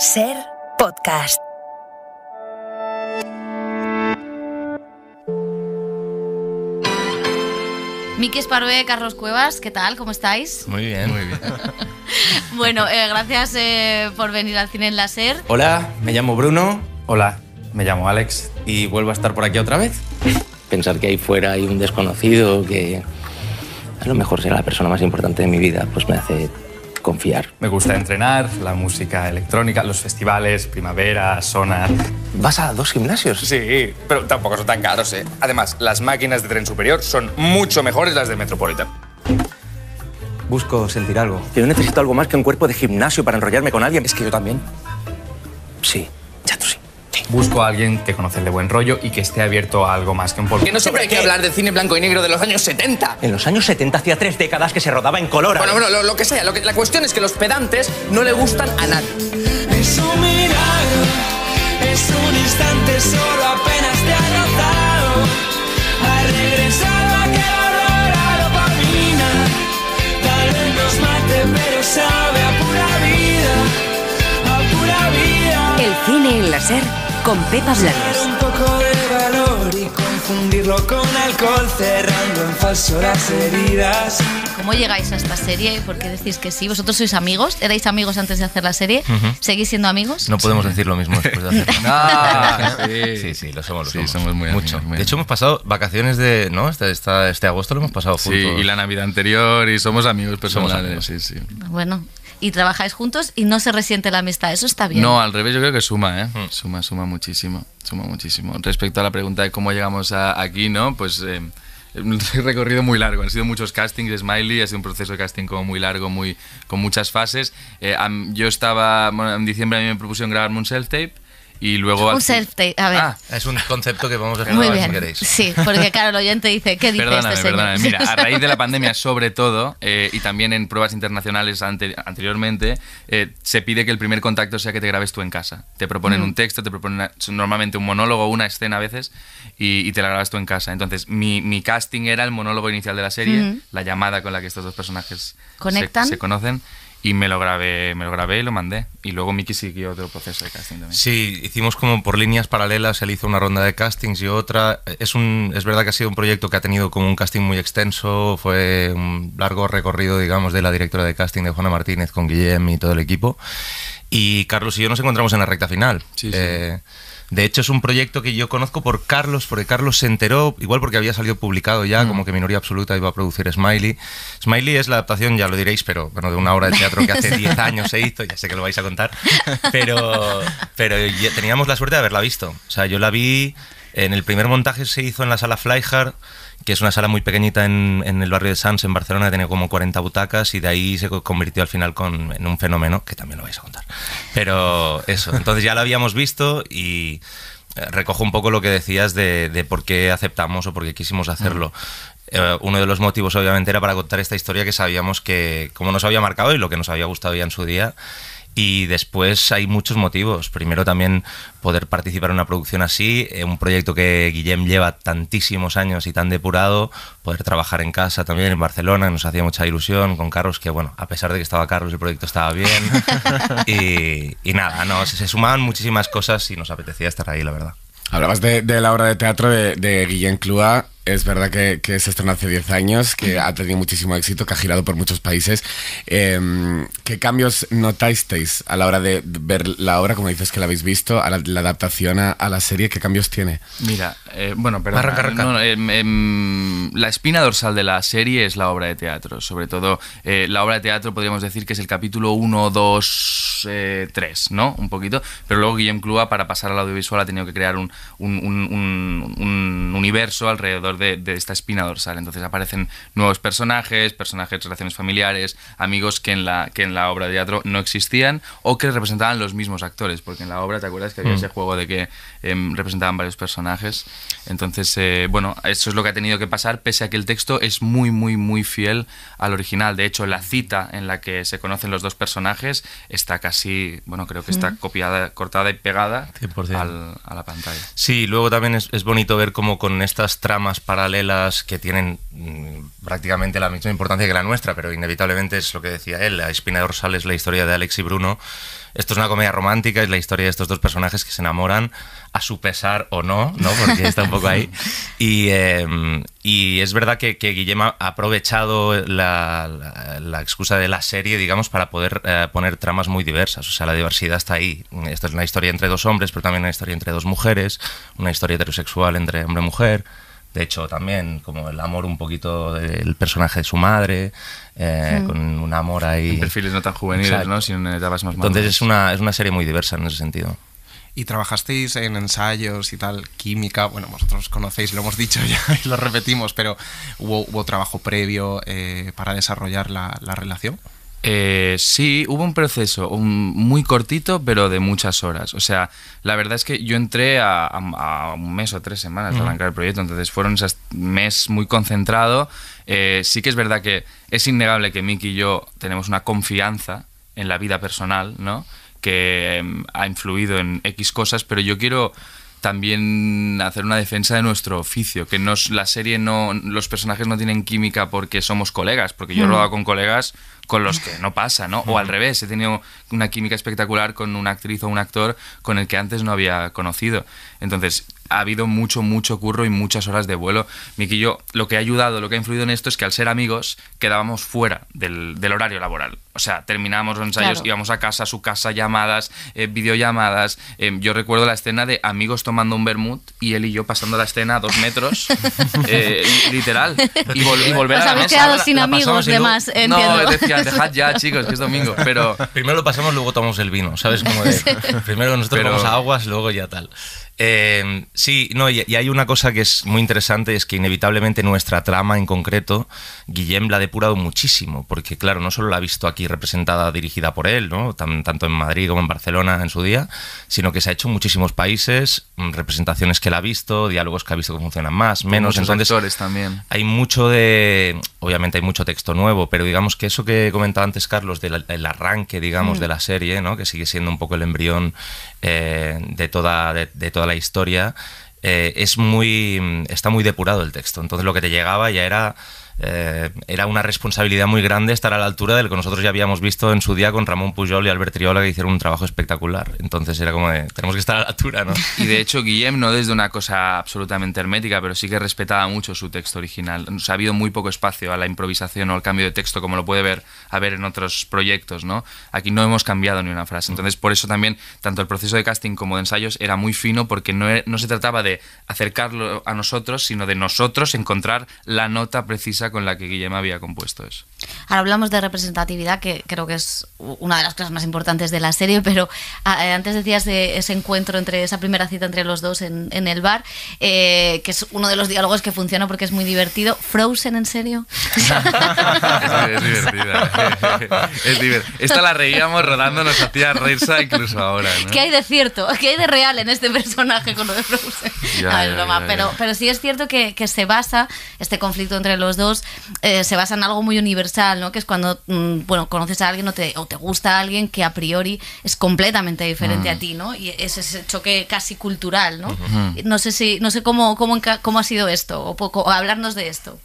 Ser podcast. Miki Esparvé, Carlos Cuevas, ¿qué tal? ¿Cómo estáis? Muy bien, muy bien. bueno, eh, gracias eh, por venir al Cine en la Ser. Hola, me llamo Bruno. Hola, me llamo Alex. ¿Y vuelvo a estar por aquí otra vez? Pensar que ahí fuera hay un desconocido que a lo mejor será la persona más importante de mi vida, pues me hace confiar. Me gusta entrenar, la música electrónica, los festivales, primavera, sonar. ¿Vas a dos gimnasios? Sí, pero tampoco son tan caros, ¿eh? Además, las máquinas de tren superior son mucho mejores las de Metropolitan. Busco sentir algo. Yo necesito algo más que un cuerpo de gimnasio para enrollarme con alguien. Es que yo también. Sí, ya tú sí busco a alguien que conoce el de buen rollo y que esté abierto a algo más que un polvo. Que no siempre hay que hablar de cine blanco y negro de los años 70. En los años 70 hacía tres décadas que se rodaba en color. Bueno, bueno, lo, que sea. la cuestión es que los pedantes no le gustan a nadie. Es un milagro, es un instante, solo apenas te con Pepa ¿Cómo llegáis a esta serie? y ¿Por qué decís que sí? ¿Vosotros sois amigos? ¿Erais amigos antes de hacer la serie? ¿Seguís siendo amigos? No podemos decir lo mismo después de hacerla. Ah, sí. sí, lo somos, lo sí, somos. muy de hecho, hemos pasado vacaciones de. ¿No? Este, este agosto lo hemos pasado juntos. Sí, y la Navidad anterior y somos amigos personales. Somos amigos. Sí, sí. Bueno, y trabajáis juntos y no se resiente la amistad. Eso está bien. No, al revés, yo creo que suma, ¿eh? Suma, suma muchísimo, suma muchísimo. Respecto a la pregunta de cómo llegamos a, aquí, ¿no? Pues eh, recorrido muy largo. Han sido muchos castings Smiley, ha sido un proceso de casting como muy largo, muy, con muchas fases. Eh, yo estaba, bueno, en diciembre a mí me propusieron grabarme un self-tape y luego Un self-tape, a ver. Ah, es un concepto que vamos a si queréis. Sí, porque claro, el oyente dice, ¿qué dice este Mira, a raíz de la pandemia sobre todo, eh, y también en pruebas internacionales ante, anteriormente, eh, se pide que el primer contacto sea que te grabes tú en casa. Te proponen mm. un texto, te proponen normalmente un monólogo, una escena a veces, y, te la grabas tú en casa. Entonces, mi, casting era el monólogo inicial de la serie, mm. la llamada con la que estos dos personajes Se, se conocen y me lo grabé, me lo grabé y lo mandé. Y luego Miki siguió otro proceso de casting también. Sí, hicimos como por líneas paralelas, él hizo una ronda de castings y otra. Es un, es verdad que ha sido un proyecto que ha tenido como un casting muy extenso, fue un largo recorrido, digamos, de la directora de casting de Juana Martínez con Guillem y todo el equipo. Y Carlos y yo nos encontramos en la recta final. Sí, sí. Eh, de hecho, es un proyecto que yo conozco por Carlos, porque Carlos se enteró, igual porque había salido publicado ya, mm. como que Minoría Absoluta iba a producir Smiley. Smiley es la adaptación, ya lo diréis, pero bueno, de una obra de teatro que hace 10 años se hizo, ya sé que lo vais a contar, pero, pero teníamos la suerte de haberla visto. O sea, yo la vi en el primer montaje se hizo en la sala Flyhard que es una sala muy pequeñita en, el barrio de Sants, en Barcelona, tenía como 40 butacas y de ahí se convirtió al final en un fenómeno, que también lo vais a contar. Pero eso, entonces ya lo habíamos visto y eh, recojo un poco lo que decías de, por qué aceptamos o por qué quisimos hacerlo. Eh, uno de los motivos obviamente era para contar esta historia que sabíamos que, como nos había marcado y lo que nos había gustado ya en su día, y después hay muchos motivos. Primero también poder participar en una producción así, eh, un proyecto que Guillem lleva tantísimos años y tan depurado, poder trabajar en casa también en Barcelona, nos hacía mucha ilusión con Carlos, que bueno, a pesar de que estaba Carlos el proyecto estaba bien. y, nada, no, se, sumaban muchísimas cosas y nos apetecía estar ahí, la verdad. Hablabas de, la obra de teatro de, de Guillem Clua es verdad que, que se estrenó hace 10 años, que ha tenido muchísimo éxito, que ha girado por muchos países. Em, ¿Qué cambios notasteis a la hora de ver la obra, como dices que la habéis visto, a la, adaptación a, la serie? ¿Qué cambios tiene? Mira, eh, bueno, perdón. Em, em, la espina dorsal de la serie es la obra de teatro. Sobre todo, eh, la obra de teatro podríamos decir que es el capítulo 1, 2, 3, ¿no? Un poquito. Pero luego Guillem Clua, para pasar al audiovisual, ha tenido que crear un universo alrededor de, esta espina dorsal. Entonces aparecen nuevos personajes, personajes, relaciones familiares, amigos que en la, que en la obra de teatro no existían o que representaban los mismos actores, porque en la obra, ¿te acuerdas que había mm. ese juego de que em, representaban varios personajes? Entonces, eh, bueno, eso es lo que ha tenido que pasar, pese a que el texto es muy, muy, muy fiel al original. De hecho, la cita en la que se conocen los dos personajes está casi, bueno, creo que está mm. copiada, cortada y pegada al, a la pantalla. Sí, luego también es, es bonito ver cómo con estas tramas paralelas que tienen mm, prácticamente la misma importancia que la nuestra, pero inevitablemente es lo que decía él, la espina dorsal es la historia de Alex y Bruno. Esto es una comedia romántica, es la historia de estos dos personajes que se enamoran a su pesar o no, ¿no? Porque está un poco ahí. Y, em, y es verdad que, que, Guillema ha aprovechado la, excusa de la serie, digamos, para poder eh, poner tramas muy diversas. O sea, la diversidad está ahí. Esto es una historia entre dos hombres, pero también una historia entre dos mujeres, una historia heterosexual entre hombre y mujer. De hecho, también como el amor un poquito del personaje de su madre, eh, con un amor ahí. perfiles no tan juveniles, ¿no? Sino en etapas más Entonces es una, es una serie muy diversa en ese sentido. Y trabajasteis en ensayos y tal, química, bueno, vosotros conocéis, lo hemos dicho ya y lo repetimos, pero ¿hubo, hubo trabajo previo eh, para desarrollar la, la relación? Eh, sí, hubo un proceso muy cortito, pero de muchas horas. O sea, la verdad es que yo entré a, un mes o tres semanas de arrancar el proyecto, entonces fueron esos meses muy concentrado. Eh, sí que es verdad que es innegable que Miki y yo tenemos una confianza en la vida personal, ¿no? Que em, ha influido en X cosas, pero yo quiero también hacer una defensa de nuestro oficio, que nos, la serie no, los personajes no tienen química porque somos colegas, porque yo he con colegas con los que no pasa, ¿no? O al revés, he tenido una química espectacular con una actriz o un actor con el que antes no había conocido. Entonces, ha habido mucho, mucho curro y muchas horas de vuelo. Miki yo, lo que ha ayudado, lo que ha influido en esto es que al ser amigos quedábamos fuera del, horario laboral. O sea, terminábamos los ensayos, íbamos a casa, a su casa, llamadas, eh, videollamadas. Eh, yo recuerdo la escena de amigos tomando un vermut y él y yo pasando la escena a dos metros, eh, literal, y, volver a la mesa. quedado sin amigos, demás, dejad ya, chicos, que es domingo. Pero... Primero lo pasamos, luego tomamos el vino, ¿sabes? cómo? de, primero nos traemos aguas, luego ya tal. Eh, sí, no, y, hay una cosa que es muy interesante, es que inevitablemente nuestra trama en concreto, Guillem la ha depurado muchísimo, porque claro, no solo la ha visto aquí representada, dirigida por él, ¿no? tanto en Madrid como en Barcelona en su día, sino que se ha hecho en muchísimos países, mm, representaciones que él ha visto, diálogos que ha visto que funcionan más, menos. Entonces, también. Hay mucho de, obviamente hay mucho texto nuevo, pero digamos que eso que comentaba antes Carlos del arranque, digamos, mm. de la serie, ¿no? Que sigue siendo un poco el embrión eh, de, toda, de, toda la historia, eh, es muy, está muy depurado el texto. Entonces lo que te llegaba ya era eh, era una responsabilidad muy grande estar a la altura del que nosotros ya habíamos visto en su día con Ramón Pujol y Albert Triola, que hicieron un trabajo espectacular. Entonces era como de, tenemos que estar a la altura, ¿no? Y de hecho, Guillem, no desde una cosa absolutamente hermética, pero sí que respetaba mucho su texto original. O ha habido muy poco espacio a la improvisación o al cambio de texto, como lo puede ver ver en otros proyectos, ¿no? Aquí no hemos cambiado ni una frase. Mm. Entonces, por eso también, tanto el proceso de casting como de ensayos era muy fino, porque no, no se trataba de acercarlo a nosotros, sino de nosotros encontrar la nota precisa con la que Guillem había compuesto eso. Ahora hablamos de representatividad, que creo que es una de las cosas más importantes de la serie, pero ah, eh, antes decías de ese encuentro entre esa primera cita entre los dos en, el bar, eh, que es uno de los diálogos que funciona porque es muy divertido. ¿Frozen en serio? es divertida. Esta la reíamos rodando, nos hacía reírse incluso ahora. ¿Qué hay de cierto? ¿Qué hay de real en este personaje con lo de Frozen? es pero, sí es cierto que, se basa, este conflicto entre los dos, eh, se basa en algo muy universal que es cuando, mm, bueno, conoces a alguien o te, gusta a alguien que a priori es completamente diferente a mm. ti, ¿no? Y es ese choque casi cultural, ¿no? Mm. No sé si, no sé cómo, cómo, ha sido esto, o, hablarnos de esto.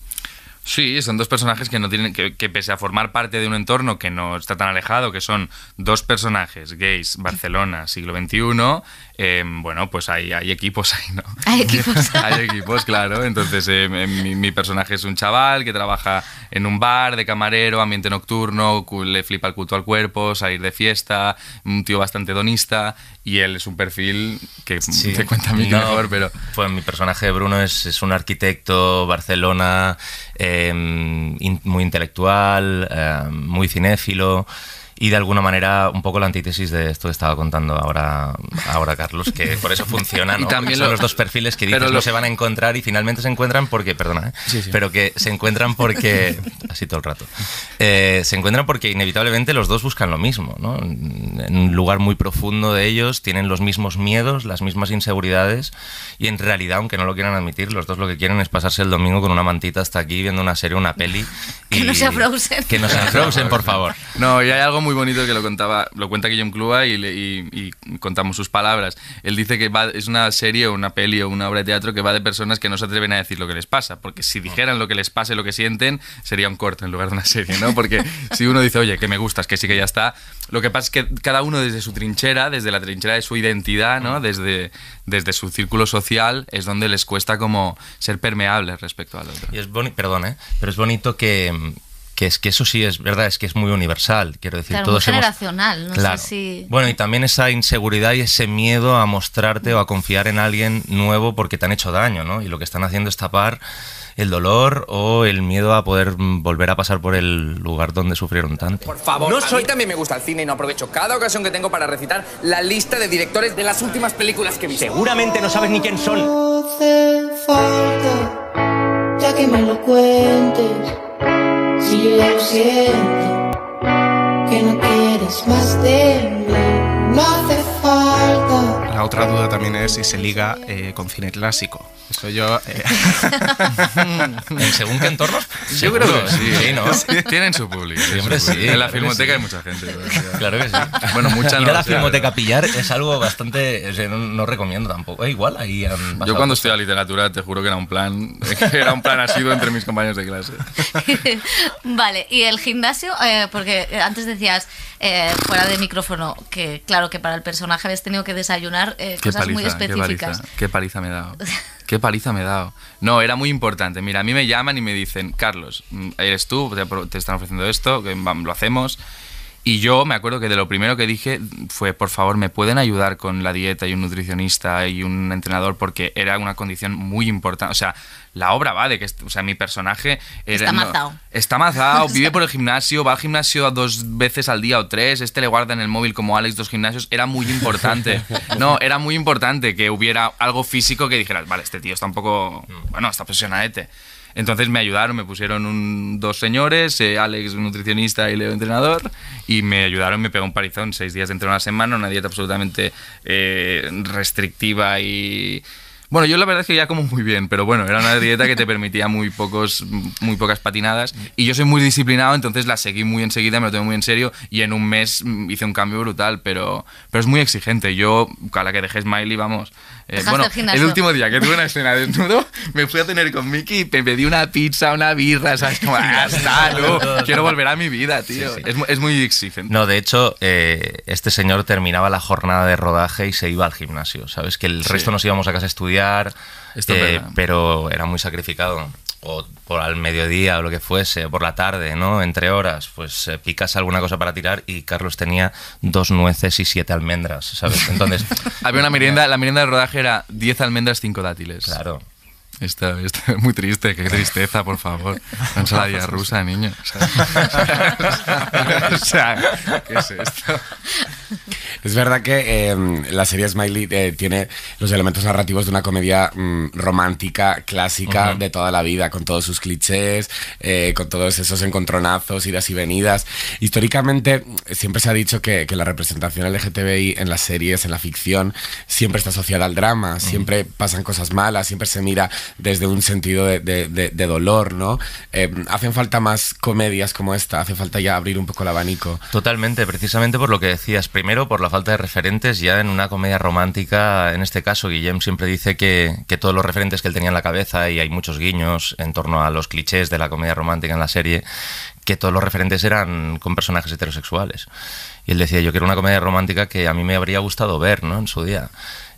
Sí, son dos personajes que no tienen que, que, pese a formar parte de un entorno que no está tan alejado, que son dos personajes gays, Barcelona, siglo XXI, Em, bueno, pues hay, hay equipos ahí, ¿no? Hay equipos. hay equipos, claro. Entonces, em, em, mi, personaje es un chaval que trabaja en un bar de camarero, ambiente nocturno, le flipa el culto al cuerpo, salir de fiesta, un tío bastante donista, y él es un perfil que te cuenta mejor, no, pero... Pues mi personaje, Bruno, es, un arquitecto, Barcelona, muy intelectual, muy cinéfilo y de alguna manera un poco la antítesis de esto que estaba contando ahora, ahora Carlos, que por eso funcionan también los dos perfiles que dices no se van a encontrar y finalmente se encuentran porque, perdona, ¿eh? pero que se encuentran porque, así todo el rato, eh, se encuentran porque inevitablemente los dos buscan lo mismo, ¿no? En un lugar muy profundo de ellos tienen los mismos miedos, las mismas inseguridades y en realidad, aunque no lo quieran admitir, los dos lo que quieren es pasarse el domingo con una mantita hasta aquí viendo una serie, una peli. Y, que no se Frozen. Que no sea Frozen, por favor. No, y hay algo muy bonito que lo contaba, lo cuenta Guillaume Clua y, y, contamos sus palabras. Él dice que va, es una serie o una peli o una obra de teatro que va de personas que no se atreven a decir lo que les pasa, porque si dijeran lo que les pase, lo que sienten, sería un corto en lugar de una serie, ¿no? Porque si uno dice, oye, que me gustas, que sí que ya está, lo que pasa es que cada uno desde su trinchera, desde la trinchera de su identidad, ¿no? Desde, desde su círculo social, es donde les cuesta como ser permeables respecto al otro. Y es bonito, perdón, ¿eh? pero es bonito que que es que eso sí es verdad, es que es muy universal, quiero decir, claro, todos es generacional, no Bueno, y también esa inseguridad y ese miedo a mostrarte o a confiar en alguien nuevo porque te han hecho daño, ¿no? Y lo que están haciendo es tapar el dolor o el miedo a poder volver a pasar por el lugar donde sufrieron tanto. Por favor, no soy... también me gusta el cine y no aprovecho cada ocasión que tengo para recitar la lista de directores de las últimas películas que vi. Seguramente no sabes ni quién son. ya que me lo si yo siento que no quieres más de mí, no hace falta otra duda también es si se liga eh, con cine clásico. Eso yo. Eh, ¿Según qué entornos? Yo creo que sí. ¿no? Tienen su público. sí. En la filmoteca hay mucha gente. Claro que sí. Bueno, mucha Ir a la filmoteca pillar es algo bastante. no, recomiendo tampoco. Eh, igual ahí. yo cuando estudié literatura, te juro que era un plan. Era un plan asido entre mis compañeros de clase. vale, y el gimnasio, porque antes decías fuera de micrófono que, claro, que para el personaje habías tenido que desayunar eh, cosas muy específicas. Qué paliza, me he dado. Qué paliza me he dado. No, era muy importante. Mira, a mí me llaman y me dicen, Carlos, mm, eres tú, te, te están ofreciendo esto, lo hacemos. Y yo me acuerdo que de lo primero que dije fue, por favor, ¿me pueden ayudar con la dieta y un nutricionista y un entrenador? Porque era una condición muy importante. O sea, la obra va de que, o sea, mi personaje... Era, está mazao. está mazao, vive por el gimnasio, va al gimnasio dos veces al día o tres, este le guarda en el móvil como Alex dos gimnasios. Era muy importante. No, era muy importante que hubiera algo físico que dijeras, vale, este tío está un poco... Mm. Bueno, está obsesionadete. Entonces me ayudaron, me pusieron dos señores, eh, Alex nutricionista y Leo entrenador, y me ayudaron, me pegó un parizón, seis días dentro de una semana, una dieta absolutamente eh, restrictiva y bueno, yo la verdad es que ya como muy bien, pero bueno, era una dieta que te permitía muy, pocos, muy pocas patinadas. Y yo soy muy disciplinado, entonces la seguí muy enseguida, me lo tomé muy en serio. Y en un mes mm, hice un cambio brutal, pero, pero es muy exigente. Yo, a la que dejé Smiley, vamos. Eh, bueno, el, último día que tuve una escena desnudo, me fui a tener con Mickey y pedí una pizza, una birra, ¿sabes? Como, hasta ah, quiero volver a mi vida, tío. Es, es, muy exigente. No, de hecho, eh, este señor terminaba la jornada de rodaje y se iba al gimnasio, ¿sabes? Que el resto nos íbamos a casa a estudiar eh, pero era muy sacrificado. O por al mediodía o lo que fuese, por la tarde, ¿no? Entre horas, pues eh, picas alguna cosa para tirar y Carlos tenía dos nueces y siete almendras, ¿sabes? Entonces... Había una merienda, la merienda de rodaje era diez almendras, cinco dátiles. Claro. Está, muy triste, qué tristeza, por favor. Pues no rusa, niño. O sea, ¿qué es esto? Es verdad que em, la serie Smiley eh, tiene los elementos narrativos de una comedia mm, romántica, clásica, de toda la vida, con todos sus clichés, eh, con todos esos encontronazos, idas y venidas. Históricamente siempre se ha dicho que, la representación LGTBI en las series, en la ficción, siempre está asociada al drama, siempre pasan cosas malas, siempre se mira desde un sentido de, dolor, ¿no? Eh, hacen falta más comedias como esta, hace falta ya abrir un poco el abanico. Totalmente, precisamente por lo que decías. Primero, por la falta de referentes, ya en una comedia romántica, en este caso, Guillem siempre dice que, que todos los referentes que él tenía en la cabeza, y hay muchos guiños en torno a los clichés de la comedia romántica en la serie, que todos los referentes eran con personajes heterosexuales. Y él decía, yo quiero una comedia romántica que a mí me habría gustado ver, ¿no? En su día.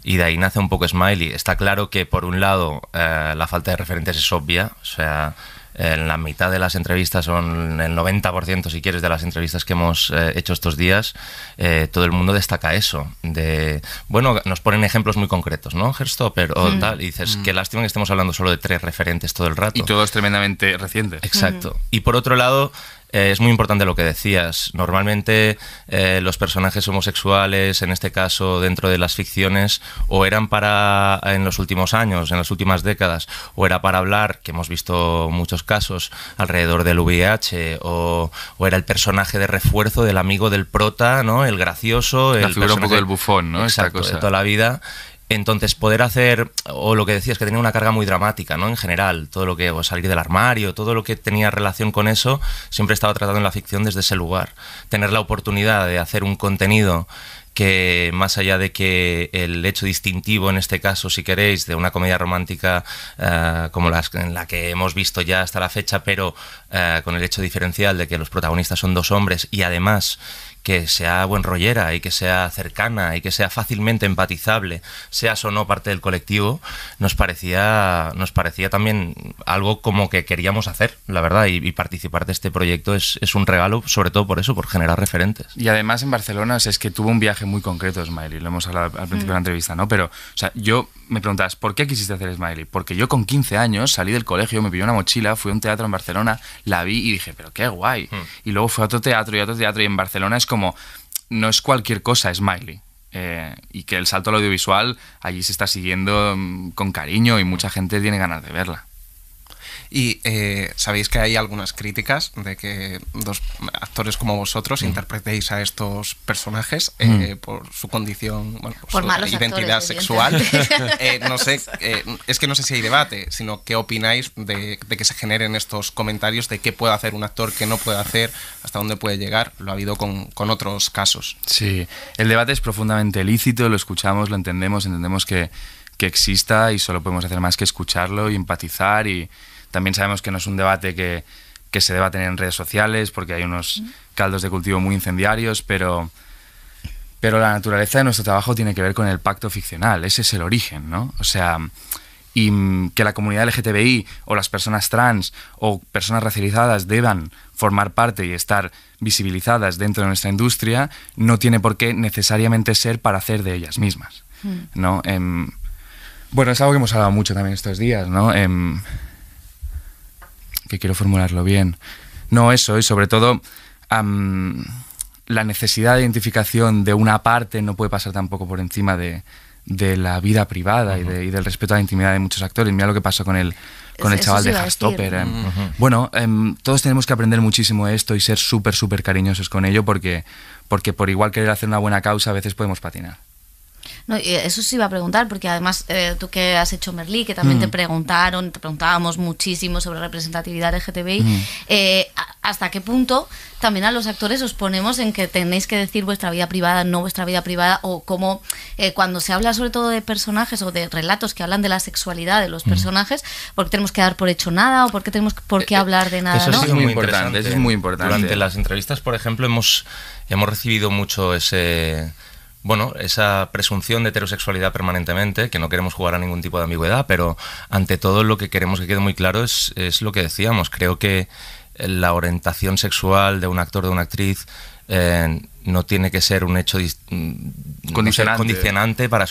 Y de ahí nace un poco Smiley. Está claro que, por un lado, eh, la falta de referentes es obvia. O sea, en la mitad de las entrevistas, o en el 90% si quieres de las entrevistas que hemos eh, hecho estos días, eh, todo el mundo destaca eso. De, bueno, nos ponen ejemplos muy concretos, ¿no? Herstopper o mm. tal, y dices, mm. qué lástima que estemos hablando solo de tres referentes todo el rato. Y todo es tremendamente reciente. Exacto. Mm. Y por otro lado, eh, es muy importante lo que decías. Normalmente eh, los personajes homosexuales, en este caso dentro de las ficciones, o eran para en los últimos años, en las últimas décadas, o era para hablar, que hemos visto muchos casos alrededor del VIH, o, era el personaje de refuerzo del amigo del prota, ¿no? El gracioso, el figura un poco del bufón, ¿no? Exacto, toda la vida. Entonces, poder hacer, o lo que decías, que tenía una carga muy dramática, ¿no? En general, todo lo que, o salir del armario, todo lo que tenía relación con eso, siempre estaba estado tratando en la ficción desde ese lugar. Tener la oportunidad de hacer un contenido que más allá de que el hecho distintivo en este caso, si queréis, de una comedia romántica eh, como las, en la que hemos visto ya hasta la fecha, pero eh, con el hecho diferencial de que los protagonistas son dos hombres y además que sea buen rollera y que sea cercana y que sea fácilmente empatizable, seas o no parte del colectivo, nos parecía, nos parecía también algo como que queríamos hacer, la verdad, y, participar de este proyecto es, un regalo, sobre todo por eso, por generar referentes. Y además en Barcelona es que tuvo un viaje muy concreto Smiley, lo hemos hablado al principio de la mm. entrevista, ¿no? Pero, o sea, yo me preguntabas, ¿por qué quisiste hacer Smiley? Porque yo con 15 años salí del colegio, me pillé una mochila, fui a un teatro en Barcelona, la vi y dije, pero qué guay. Mm. Y luego fue a otro teatro y a otro teatro y en Barcelona es como como, no es cualquier cosa, Smiley eh, y que el salto al audiovisual allí se está siguiendo mm, con cariño y mucha gente tiene ganas de verla. Y eh, sabéis que hay algunas críticas de que dos actores como vosotros mm. interpretéis a estos personajes mm. eh, por su condición, bueno, por, su identidad sexual. Eh, no sé, es que no sé si hay debate, sino qué opináis de, que se generen estos comentarios de qué puede hacer un actor, qué no puede hacer, hasta dónde puede llegar. Lo ha habido con, con otros casos. Sí, el debate es profundamente lícito, lo escuchamos, lo entendemos, entendemos que, que exista y solo podemos hacer más que escucharlo y empatizar y también sabemos que no es un debate que, se deba tener en redes sociales porque hay unos caldos de cultivo muy incendiarios, pero, pero la naturaleza de nuestro trabajo tiene que ver con el pacto ficcional, ese es el origen, ¿no? O sea, y que la comunidad LGTBI o las personas trans o personas racializadas deban formar parte y estar visibilizadas dentro de nuestra industria no tiene por qué necesariamente ser para hacer de ellas mismas, mm. ¿no? Em, bueno, es algo que hemos hablado mucho también estos días, ¿no? Em, que quiero formularlo bien. No eso, y sobre todo la necesidad de identificación de una parte no puede pasar tampoco por encima de, la vida privada y, del respeto a la intimidad de muchos actores. Mira lo que pasó con el, con el chaval de Hastopper. Em. Bueno, em, todos tenemos que aprender muchísimo de esto y ser súper, súper cariñosos con ello porque, porque por igual querer hacer una buena causa a veces podemos patinar. No, eso sí iba a preguntar, porque además eh, tú que has hecho Merlí, que también te mm. preguntaron, te preguntábamos muchísimo sobre representatividad LGTBI, mm. eh, ¿hasta qué punto también a los actores os ponemos en que tenéis que decir vuestra vida privada, no vuestra vida privada, o cómo eh, cuando se habla sobre todo de personajes o de relatos que hablan de la sexualidad de los mm. personajes, ¿por qué tenemos que dar por hecho nada o por qué tenemos por qué hablar de nada? Eso sí es muy importante, es muy importante. Durante las entrevistas, por ejemplo, hemos, hemos recibido mucho ese bueno, esa presunción de heterosexualidad permanentemente, que no queremos jugar a ningún tipo de ambigüedad, pero ante todo lo que queremos que quede muy claro es, lo que decíamos. Creo que la orientación sexual de un actor, de una actriz, eh, no tiene que ser un hecho mm, condicionante, para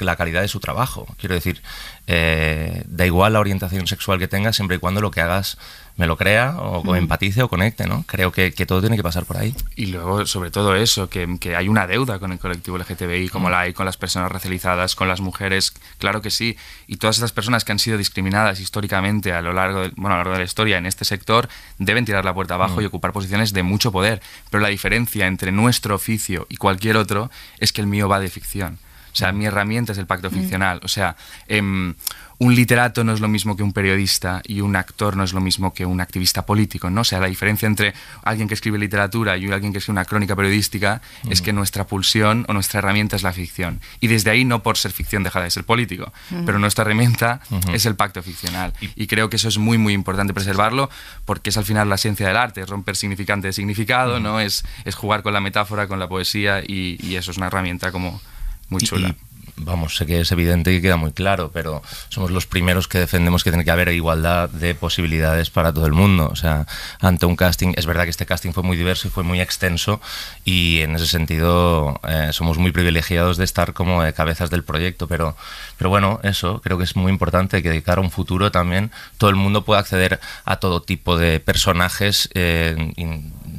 la calidad de su trabajo. Quiero decir, eh, da igual la orientación sexual que tengas, siempre y cuando lo que hagas me lo crea o, mm. empatice o conecte, ¿no? Creo que, todo tiene que pasar por ahí. Y luego, sobre todo eso, que, hay una deuda con el colectivo LGTBI, como mm. la hay con las personas racializadas, con las mujeres, claro que sí. Y todas estas personas que han sido discriminadas históricamente a lo largo de, largo de la historia en este sector deben tirar la puerta abajo y ocupar posiciones de mucho poder. Pero la diferencia entre nuestro oficio y cualquier otro es que el mío va de ficción. O sea, mi herramienta es el pacto mm. ficcional. O sea, em, un literato no es lo mismo que un periodista y un actor no es lo mismo que un activista político, ¿no? O sea, la diferencia entre alguien que escribe literatura y alguien que escribe una crónica periodística es mm. que nuestra pulsión o nuestra herramienta es la ficción. Y desde ahí, no por ser ficción, deja de ser político, mm. pero nuestra herramienta es el pacto ficcional. Y creo que eso es muy, muy importante preservarlo porque es al final la ciencia del arte, es romper significante de significado, ¿no? Es, es jugar con la metáfora, con la poesía y eso es una herramienta como muy chula vamos, sé que es evidente y queda muy claro, pero somos los primeros que defendemos que tiene que haber igualdad de posibilidades para todo el mundo. O sea, ante un casting, es verdad que este casting fue muy diverso y fue muy extenso y en ese sentido eh, somos muy privilegiados de estar como de cabezas del proyecto, pero, pero bueno, eso creo que es muy importante, que de cara a un futuro también todo el mundo pueda acceder a todo tipo de personajes. Eh,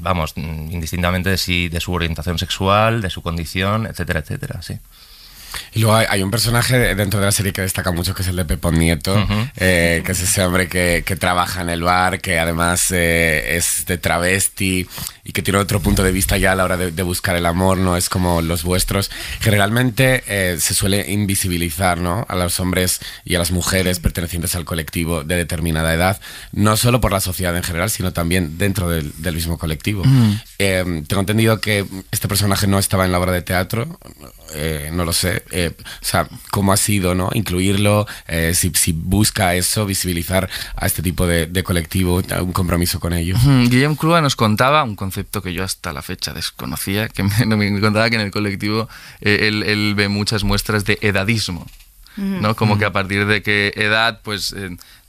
vamos, indistintamente de, si, de su orientación sexual, de su condición, etcétera, etcétera, sí. Y luego hay, un personaje dentro de la serie que destaca mucho, que es el de Pepón Nieto, eh, que es ese hombre que, trabaja en el bar, que además eh, es de travesti y que tiene otro punto de vista ya a la hora de, buscar el amor, no es como los vuestros. Generalmente eh, se suele invisibilizar a los hombres y a las mujeres pertenecientes al colectivo de determinada edad, no solo por la sociedad en general, sino también dentro del, mismo colectivo. Mm. Em, tengo entendido que este personaje no estaba en la obra de teatro eh, no lo sé, eh, o sea, cómo ha sido, ¿no? Incluirlo, eh, si, busca eso, visibilizar a este tipo de, colectivo, un compromiso con ello. Guillermo Guillem Crua nos contaba un concepto que yo hasta la fecha desconocía, que me, contaba que en el colectivo él, ve muchas muestras de edadismo. ¿no? Como que a partir de qué edad, pues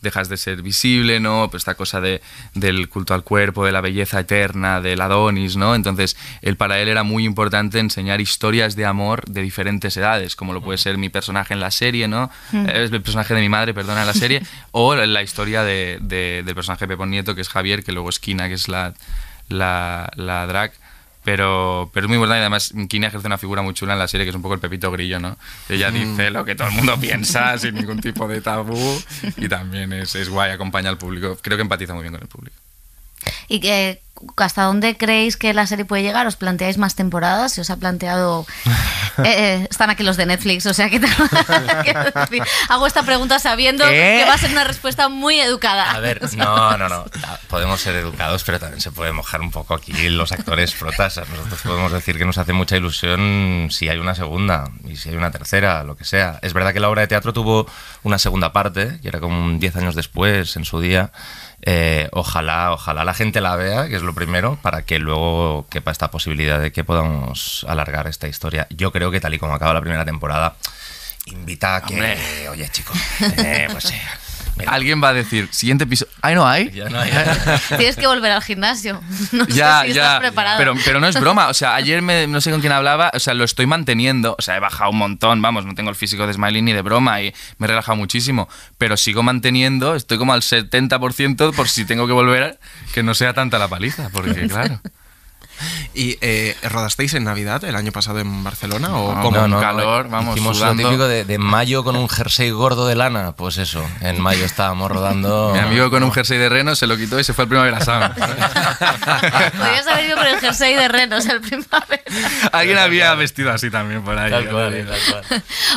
dejas de ser visible, ¿no? Pues esta cosa de, del culto al cuerpo, de la belleza eterna, del Adonis, ¿no? Entonces, él, para él era muy importante enseñar historias de amor de diferentes edades, como lo puede mm. ser mi personaje en la serie, ¿no? Mm. Eh, es el personaje de mi madre, perdona, en la serie, o la historia de, del personaje de Pepón Nieto, que es Javier, que luego esquina, que es la, la, la drag. Pero, pero es muy importante. Además, Kine ejerce una figura muy chula en la serie que es un poco el Pepito Grillo, ¿no? Ella mm. dice lo que todo el mundo piensa sin ningún tipo de tabú y también es, es guay, acompaña al público. Creo que empatiza muy bien con el público. ¿Y hasta dónde creéis que la serie puede llegar? ¿Os planteáis más temporadas? ¿Se os ha planteado...? Eh, eh, están aquí los de Netflix, o sea que... Hago esta pregunta sabiendo que va a ser una respuesta muy educada. A ver, no, no, no. Ah, podemos ser educados, pero también se puede mojar un poco aquí los actores Frotas, Nosotros podemos decir que nos hace mucha ilusión si hay una segunda y si hay una tercera, lo que sea. Es verdad que la obra de teatro tuvo una segunda parte, y era como 10 años después, en su día eh, ojalá, ojalá la gente la vea, que es lo primero, para que luego quepa esta posibilidad de que podamos alargar esta historia. Yo creo que tal y como acaba la primera temporada, invita a que, oye chicos, eh, pues, eh, Alguien va a decir, siguiente piso. ¡Ay, no hay! Ya no hay. Tienes que volver al gimnasio. ya, si ya. Pero, pero no es broma. O sea, ayer me, no sé con quién hablaba. O sea, lo estoy manteniendo. O sea, he bajado un montón. Vamos, no tengo el físico de Smiley ni de broma. Y me he relajado muchísimo. Pero sigo manteniendo. Estoy como al 70% por si tengo que volver. Que no sea tanta la paliza. Porque, claro. ¿Y eh, rodasteis en Navidad el año pasado en Barcelona? ¿O como no, calor? Vamos, Hicimos sudando. típico de, mayo con un jersey gordo de lana. Pues eso, en mayo estábamos rodando. Mi amigo con un jersey de reno se lo quitó y se fue al Primavera Sam Podrías haber ido con el jersey de renos al Primavera. Alguien había vestido así también por ahí.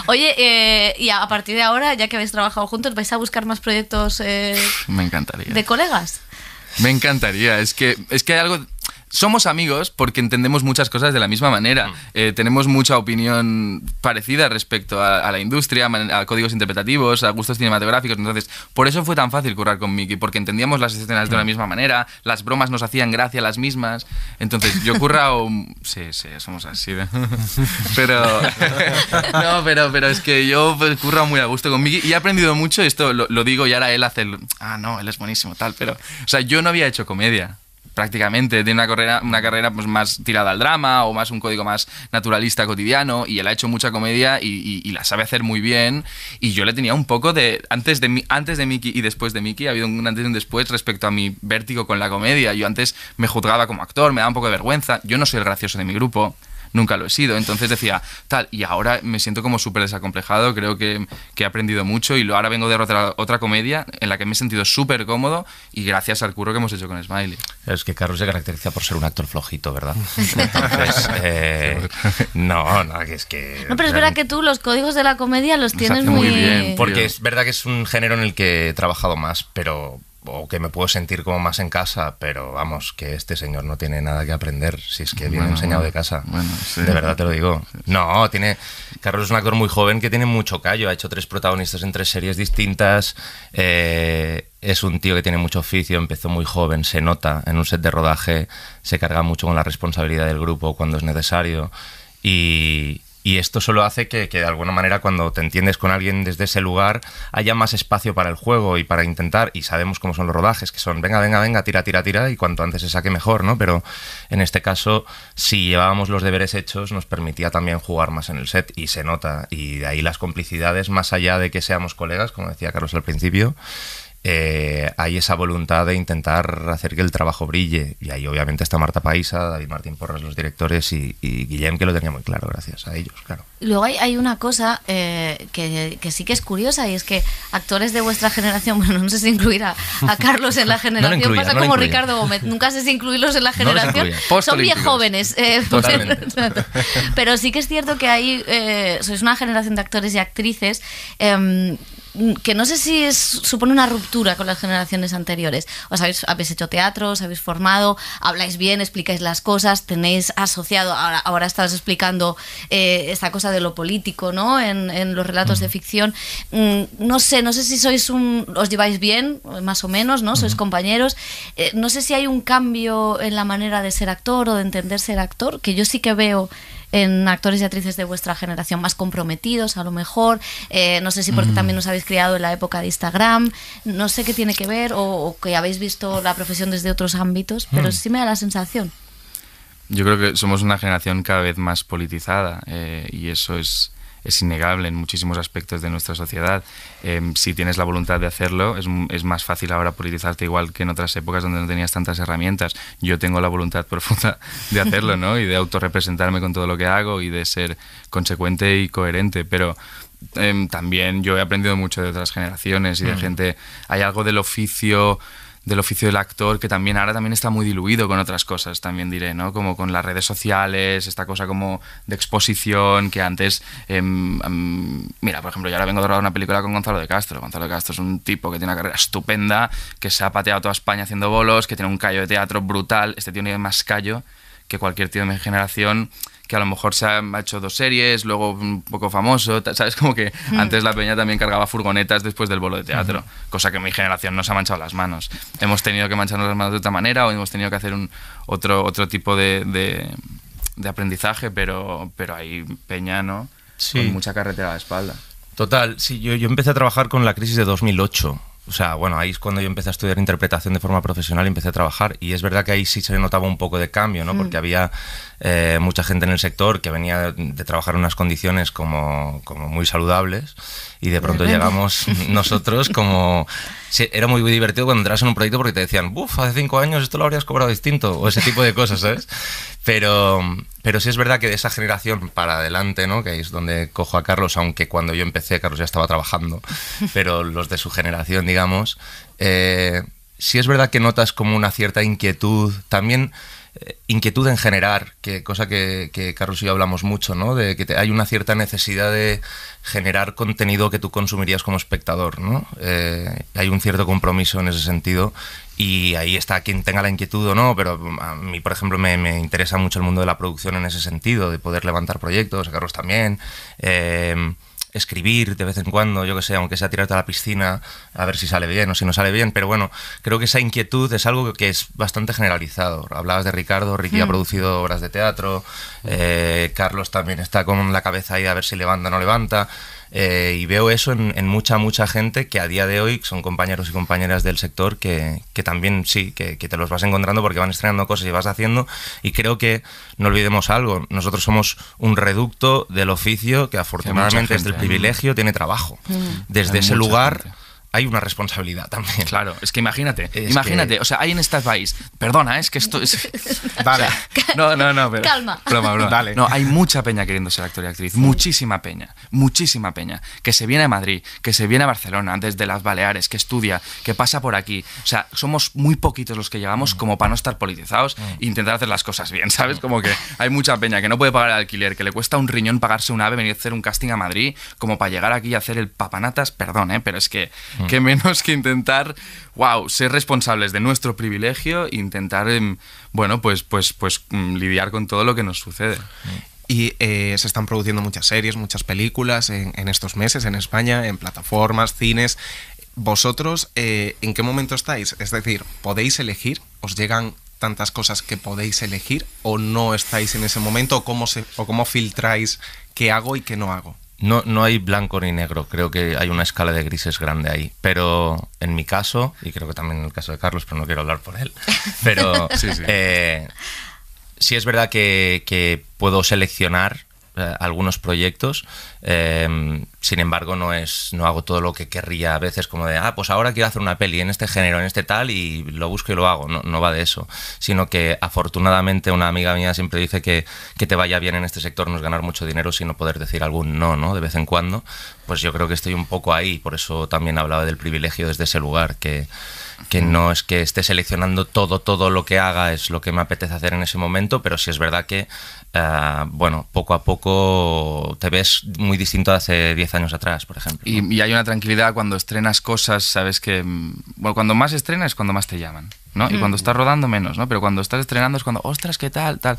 Oye, eh, y a partir de ahora, ya que habéis trabajado juntos, ¿vais a buscar más proyectos? Eh, Me encantaría. ¿De colegas? Me encantaría. Es que, es que hay algo somos amigos porque entendemos muchas cosas de la misma manera. Mm. Eh, tenemos mucha opinión parecida respecto a, la industria, a, códigos interpretativos, a gustos cinematográficos. Entonces, por eso fue tan fácil currar con Mickey, porque entendíamos las escenas de la mm. misma manera, las bromas nos hacían gracia las mismas. Entonces, yo currao. sí, sí, somos así. pero. no, pero, pero es que yo pues, curro muy a gusto con Mickey y he aprendido mucho. Esto lo, digo y ahora él hace. El, ah, no, él es buenísimo, tal, pero. O sea, yo no había hecho comedia prácticamente. Tiene una carrera, una carrera pues, más tirada al drama o más un código más naturalista cotidiano y él ha hecho mucha comedia y, la sabe hacer muy bien. Y yo le tenía un poco de... Antes de, antes de Mickey y después de Mickey ha habido un antes y un después respecto a mi vértigo con la comedia. Yo antes me juzgaba como actor, me daba un poco de vergüenza. Yo no soy el gracioso de mi grupo nunca lo he sido. Entonces decía, tal, y ahora me siento como súper desacomplejado, creo que, he aprendido mucho y ahora vengo de otra, otra comedia en la que me he sentido súper cómodo y gracias al curro que hemos hecho con Smiley. Es que Carlos se caracteriza por ser un actor flojito, ¿verdad? Entonces, eh, no, no, es que... No, pero es verdad que tú los códigos de la comedia los tienes muy, muy bien. Porque es verdad que es un género en el que he trabajado más, pero o que me puedo sentir como más en casa, pero vamos, que este señor no tiene nada que aprender, si es que viene enseñado de casa. de verdad te lo digo. No, tiene Carlos es un actor muy joven que tiene mucho callo, ha hecho tres protagonistas en tres series distintas, eh, es un tío que tiene mucho oficio, empezó muy joven, se nota en un set de rodaje, se carga mucho con la responsabilidad del grupo cuando es necesario y, y esto solo hace que, de alguna manera cuando te entiendes con alguien desde ese lugar haya más espacio para el juego y para intentar, y sabemos cómo son los rodajes, que son venga, venga, venga, tira, tira, tira, y cuanto antes se saque mejor, ¿no? Pero en este caso, si llevábamos los deberes hechos, nos permitía también jugar más en el set y se nota. Y de ahí las complicidades, más allá de que seamos colegas, como decía Carlos al principio, eh, hay esa voluntad de intentar hacer que el trabajo brille. Y ahí obviamente está Marta Paisa, David Martín Porras, los directores, y, y Guillem, que lo tenía muy claro, gracias a ellos, claro. Luego hay, una cosa eh, que, sí que es curiosa y es que actores de vuestra generación, bueno, no sé si incluir a, Carlos en la generación, pasa como Ricardo Gómez, nunca sé si incluirlos en la generación, son bien jóvenes. Eh, pero sí que es cierto que hay, eh, sois una generación de actores y actrices em, que no sé si es, supone una ruptura con las generaciones anteriores. Os habéis, hecho teatro, os habéis formado, habláis bien, explicáis las cosas, tenéis asociado, ahora, ahora explicando eh, esta cosa de lo político, ¿no? En, los relatos de ficción. Mm, no sé, no sé si sois un, os lleváis bien, más o menos, ¿no? Sois compañeros. Eh, no sé si hay un cambio en la manera de ser actor o de entender ser actor, que yo sí que veo en actores y actrices de vuestra generación más comprometidos, a lo mejor. Eh, no sé si porque también nos habéis criado en la época de Instagram. No sé qué tiene que ver o, que habéis visto la profesión desde otros ámbitos, pero sí me da la sensación. Yo creo que somos una generación cada vez más politizada eh, y eso es, es innegable en muchísimos aspectos de nuestra sociedad. Em, si tienes la voluntad de hacerlo, es, es, más fácil ahora politizarte igual que en otras épocas donde no tenías tantas herramientas. Yo tengo la voluntad profunda de hacerlo, ¿no? Y de autorrepresentarme con todo lo que hago y de ser consecuente y coherente, pero... Em, también yo he aprendido mucho de otras generaciones y de mm. gente. Hay algo del oficio del oficio del actor, que también ahora también está muy diluido con otras cosas, también diré, ¿no? Como con las redes sociales, esta cosa como de exposición, que antes, em, em, mira, por ejemplo, yo ahora vengo de grabar una película con Gonzalo de Castro. Gonzalo de Castro es un tipo que tiene una carrera estupenda, que se ha pateado toda España haciendo bolos, que tiene un callo de teatro brutal, este tío tiene más callo que cualquier tío de mi generación que a lo mejor se ha hecho dos series, luego un poco famoso, ¿sabes? Como que mm. antes la peña también cargaba furgonetas después del bolo de teatro, cosa que mi generación no se ha manchado las manos. Hemos tenido que mancharnos las manos de otra manera o hemos tenido que hacer un otro, otro tipo de, de, aprendizaje, pero, pero hay peña, ¿no? Con mucha carretera a la espalda. Total, sí, yo, yo empecé a trabajar con la crisis de 2008 o sea, bueno, ahí es cuando yo empecé a estudiar interpretación de forma profesional y empecé a trabajar. Y es verdad que ahí sí se notaba un poco de cambio, ¿no? Mm. Porque había eh, mucha gente en el sector que venía de, trabajar en unas condiciones como, como, muy saludables y de pronto llegamos nosotros como... era muy, muy divertido cuando entras en un proyecto porque te decían, buf, hace cinco años esto lo habrías cobrado distinto o ese tipo de cosas, ¿sabes? Pero, pero sí es verdad que de esa generación para adelante, ¿no? que es donde cojo a Carlos, aunque cuando yo empecé Carlos ya estaba trabajando, pero los de su generación, digamos, eh, sí es verdad que notas como una cierta inquietud. También eh, inquietud en generar, que cosa que, que Carlos y yo hablamos mucho, ¿no? De que hay una cierta necesidad de generar contenido que tú consumirías como espectador, ¿no? Eh, hay un cierto compromiso en ese sentido y ahí está quien tenga la inquietud o no, pero a mí, por ejemplo, me, me interesa mucho el mundo de la producción en ese sentido, de poder levantar proyectos, a Carlos también. Eh, escribir de vez en cuando, yo que sé, aunque sea tirarte a la piscina a ver si sale bien o si no sale bien, pero bueno, creo que esa inquietud es algo que es bastante generalizado. Hablabas de Ricardo, Ricky ha hmm. producido obras de teatro, eh, Carlos también está con la cabeza ahí a ver si levanta o no levanta. Eh, y veo eso en, mucha, mucha gente que a día de hoy son compañeros y compañeras del sector que, que también sí, que, te los vas encontrando porque van estrenando cosas y vas haciendo. Y creo que no olvidemos algo, nosotros somos un reducto del oficio que afortunadamente desde el ¿eh? privilegio tiene trabajo. Mm. Desde ese lugar hay una responsabilidad también. Claro, es que imagínate, imagínate, o sea, hay en este país, perdona, eh, es que esto es... Vale. no, no, no, pero... Calma. Broma, No, hay mucha peña queriendo ser actor y actriz, muchísima peña, muchísima peña, que se viene a Madrid, que se viene a Barcelona, desde las Baleares, que estudia, que pasa por aquí. O sea, somos muy poquitos los que llevamos mm. como para no estar politizados mm. e intentar hacer las cosas bien, ¿sabes? Mm. Como que hay mucha peña que no puede pagar el alquiler, que le cuesta un riñón pagarse un ave, venir a hacer un casting a Madrid, como para llegar aquí y hacer el papanatas, perdón, ¿eh? Pero es que que menos que intentar, wow, ser responsables de nuestro privilegio e intentar, em, bueno, pues, pues, pues mm, lidiar con todo lo que nos sucede. Y eh, se están produciendo muchas series, muchas películas en, estos meses en España, en plataformas, cines. ¿Vosotros eh, en qué momento estáis? Es decir, ¿podéis elegir? ¿Os llegan tantas cosas que podéis elegir o no estáis en ese momento? ¿O se, o cómo filtráis qué hago y qué no hago? No, no hay blanco ni negro, creo que hay una escala de grises grande ahí. Pero en mi caso, y creo que también en el caso de Carlos, pero no quiero hablar por él, pero eh, sí, es verdad que puedo seleccionar eh, algunos proyectos, em, sin embargo no, es, no hago todo lo que querría a veces, como de, ah, pues ahora quiero hacer una peli en este género, en este tal, y lo busco y lo hago, no, va de eso, sino que afortunadamente una amiga mía siempre dice que, que te vaya bien en este sector no es ganar mucho dinero, sino poder decir algún no, ¿no? De vez en cuando, pues yo creo que estoy un poco ahí, por eso también hablaba del privilegio desde ese lugar, que, que no es que esté seleccionando todo, todo lo que haga es lo que me apetece hacer en ese momento, pero sí es verdad que Ah, bueno, poco a poco te ves muy distinto de hace 10 años atrás, por ejemplo. Y, hay una tranquilidad cuando estrenas cosas, sabes que. Mm, bueno, cuando más estrenas es cuando más te llaman, ¿no? Y cuando estás rodando menos, ¿no? Pero cuando estás estrenando es cuando, ostras, ¿qué tal? Tal.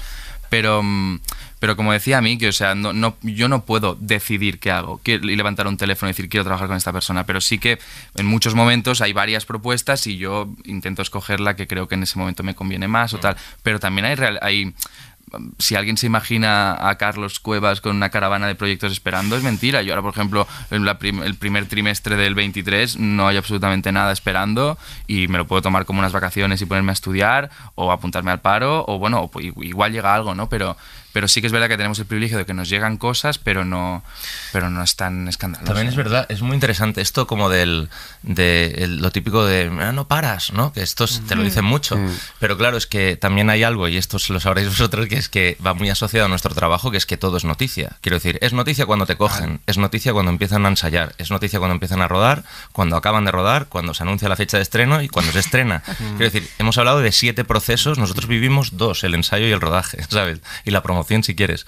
Pero, mm, pero como decía que o sea, no, yo no puedo decidir qué hago y levantar un teléfono y decir quiero trabajar con esta persona, pero sí que en muchos momentos hay varias propuestas y yo intento escoger la que creo que en ese momento me conviene más o mm. tal. Pero también hay, hay si alguien se imagina a Carlos Cuevas con una caravana de proyectos esperando, es mentira. Yo ahora, por ejemplo, en el primer trimestre del 23 no hay absolutamente nada esperando y me lo puedo tomar como unas vacaciones y ponerme a estudiar o apuntarme al paro o bueno, igual llega algo, ¿no? Pero pero sí que es verdad que tenemos el privilegio de que nos llegan cosas, pero no, pero no es tan escandaloso. También es verdad, es muy interesante esto como del de lo típico de ah, no paras, ¿no? Que esto te lo mm. dicen mucho. Mm. Pero claro, es que también hay algo, y esto lo sabréis vosotros, que es que va muy asociado a nuestro trabajo, que es que todo es noticia. Quiero decir, es noticia cuando te cogen, es noticia cuando empiezan a ensayar, es noticia cuando empiezan a rodar, cuando acaban de rodar, cuando se anuncia la fecha de estreno y cuando se estrena. Mm. Quiero decir, hemos hablado de siete procesos, nosotros vivimos dos, el ensayo y el rodaje, ¿sabes? Y la 100 si quieres.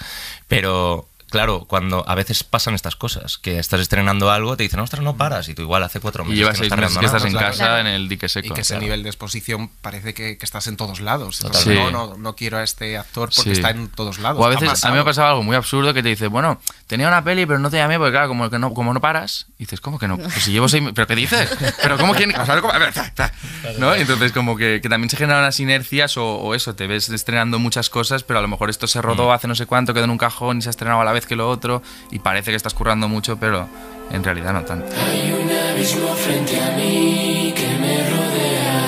Pero claro, cuando a veces pasan estas cosas, que estás estrenando algo, te dicen, ostras, no paras, y tú igual hace cuatro meses. que, estás, en casa en el dique seco. Y que ese nivel de exposición parece que, estás en todos lados. no, no, quiero a este actor porque está en todos lados. O a veces, a mí me ha pasado algo muy absurdo que te dice, bueno, tenía una peli, pero no te llamé, porque claro, como, que no, como no paras, dices, ¿cómo que no? Pues si llevo seis ¿Pero qué dices? ¿Pero cómo que.? Entonces, como que, también se generan unas inercias o, o, eso, te ves estrenando muchas cosas, pero a lo mejor esto se rodó mm. hace no sé cuánto, quedó en un cajón y se ha estrenado a la vez que lo otro y parece que estás currando mucho, pero en realidad no tanto. Hay un abismo frente a mí que me rodea.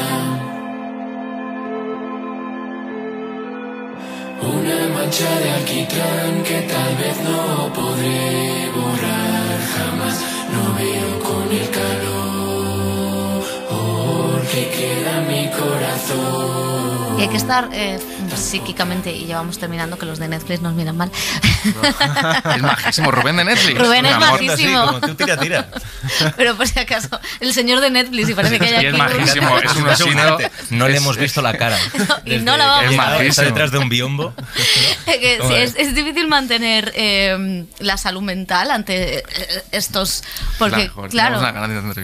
Una mancha de alquitrán que tal vez no podré borrar jamás. No veo con el calor que queda mi corazón. Y hay que estar eh, psíquicamente, y ya vamos terminando, que los de Netflix nos miran mal. es majísimo, Rubén de Netflix. Rubén es majísimo. tira, tira. Pero por si acaso, el señor de Netflix, y parece que hay aquí. es majísimo, es un No le hemos visto la cara. y no la vamos a ver. Está detrás de un biombo. es, difícil mantener em, la salud mental ante eh, estos. Porque, claro.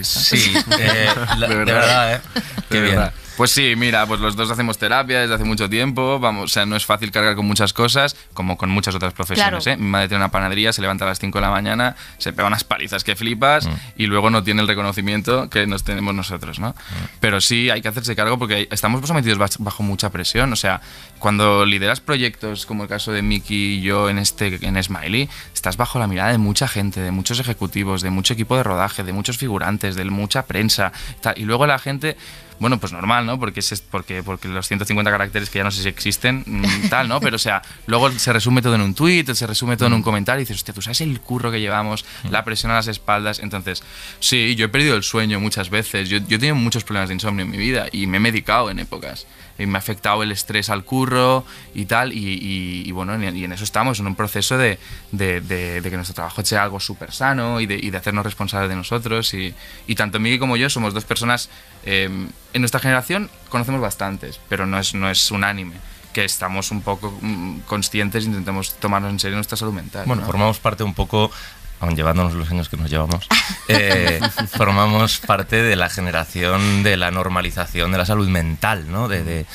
Sí, eh, de verdad ¿eh? Qué bien. Verdad. Pues sí, mira, pues los dos hacemos terapia desde hace mucho tiempo, vamos, o sea, no es fácil cargar con muchas cosas, como con muchas otras profesiones, ¿eh? Mi madre tiene una panadería, se levanta a las 5 de la mañana, se pega unas palizas que flipas mm. y luego no tiene el reconocimiento que nos tenemos nosotros, ¿no? Mm. Pero sí hay que hacerse cargo porque estamos pues, sometidos bajo mucha presión, o sea, cuando lideras proyectos como el caso de Miki y yo en este en Smiley, estás bajo la mirada de mucha gente, de muchos ejecutivos, de mucho equipo de rodaje, de muchos figurantes, de mucha prensa, y luego la gente bueno, pues normal, ¿no? Porque, es, porque, porque los 150 caracteres que ya no sé si existen, mm, tal, ¿no? Pero, o sea, luego se resume todo en un tweet, se resume todo en un mm. comentario y dices, hostia, tú sabes el curro que llevamos, mm. la presión a las espaldas. Entonces, sí, yo he perdido el sueño muchas veces. Yo, yo he tenido muchos problemas de insomnio en mi vida y me he medicado en épocas. Eh, me ha afectado el estrés al curro y tal, y, bueno, y en eso estamos, en un proceso de, que nuestro trabajo sea algo súper sano y de, hacernos responsables de nosotros, y, tanto Miguel como yo somos dos personas, em, en nuestra generación conocemos bastantes, pero no es, no es unánime que estamos un poco mm, conscientes, e intentamos tomarnos en serio nuestra salud mental. Bueno, formamos parte un poco aun llevándonos los años que nos llevamos, eh, formamos parte de la generación de la normalización de la salud mental, ¿no? De,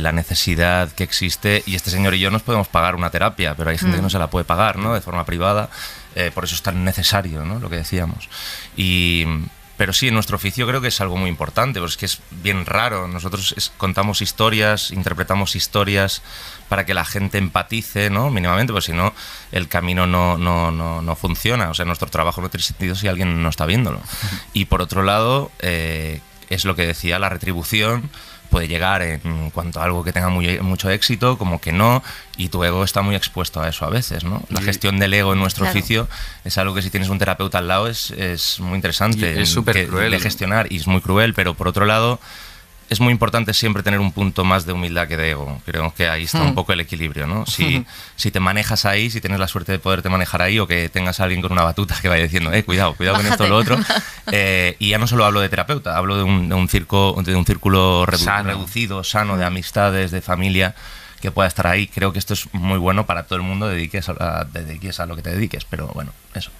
la necesidad que existe. Y este señor y yo nos podemos pagar una terapia, pero hay gente que mm. no se la puede pagar, ¿no? De forma privada. Eh, por eso es tan necesario, ¿no? Lo que decíamos. Y pero sí, en nuestro oficio creo que es algo muy importante, porque es bien raro. Nosotros contamos historias, interpretamos historias para que la gente empatice, ¿no? Mínimamente, porque si no, el camino no, funciona. O sea, nuestro trabajo no tiene sentido si alguien no está viéndolo. Y por otro lado, eh, es lo que decía la retribución puede llegar en cuanto a algo que tenga mucho éxito, como que no, y tu ego está muy expuesto a eso a veces, ¿no? La gestión del ego en nuestro oficio es algo que si tienes un terapeuta al lado es, es muy interesante. De gestionar y es muy cruel, pero por otro lado es muy importante siempre tener un punto más de humildad que de ego. Creo que ahí está un hmm. poco el equilibrio, ¿no? Si, hmm. si te manejas ahí, si tienes la suerte de poderte manejar ahí o que tengas a alguien con una batuta que vaya diciendo, eh, cuidado, cuidado con esto o lo otro. Eh, y ya no solo hablo de terapeuta, hablo de un, de un, circo, de un círculo reducido, sano, de hmm. amistades, de familia que pueda estar ahí. Creo que esto es muy bueno para todo el mundo, dediques a, dediques a lo que te dediques, pero bueno, eso.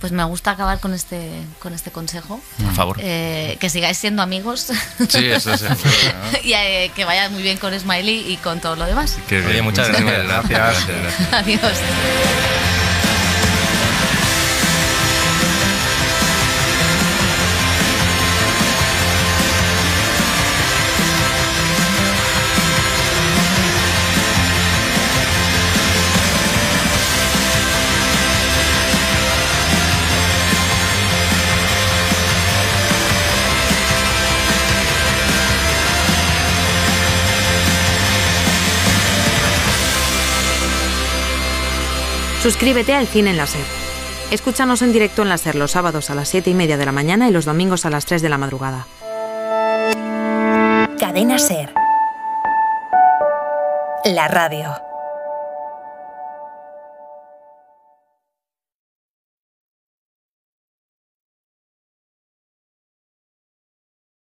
Pues me gusta acabar con este, con este consejo. Por favor. Eh, que sigáis siendo amigos. Sí, eso es. y eh, que vaya muy bien con Smiley y con todo lo demás. Que, Oye, muchas, gracias. gracias. gracias. Adiós. Suscríbete al Cine en la SER. Escúchanos en directo en la SER los sábados a las 7 y media de la mañana y los domingos a las 3 de la madrugada. Cadena SER. La radio.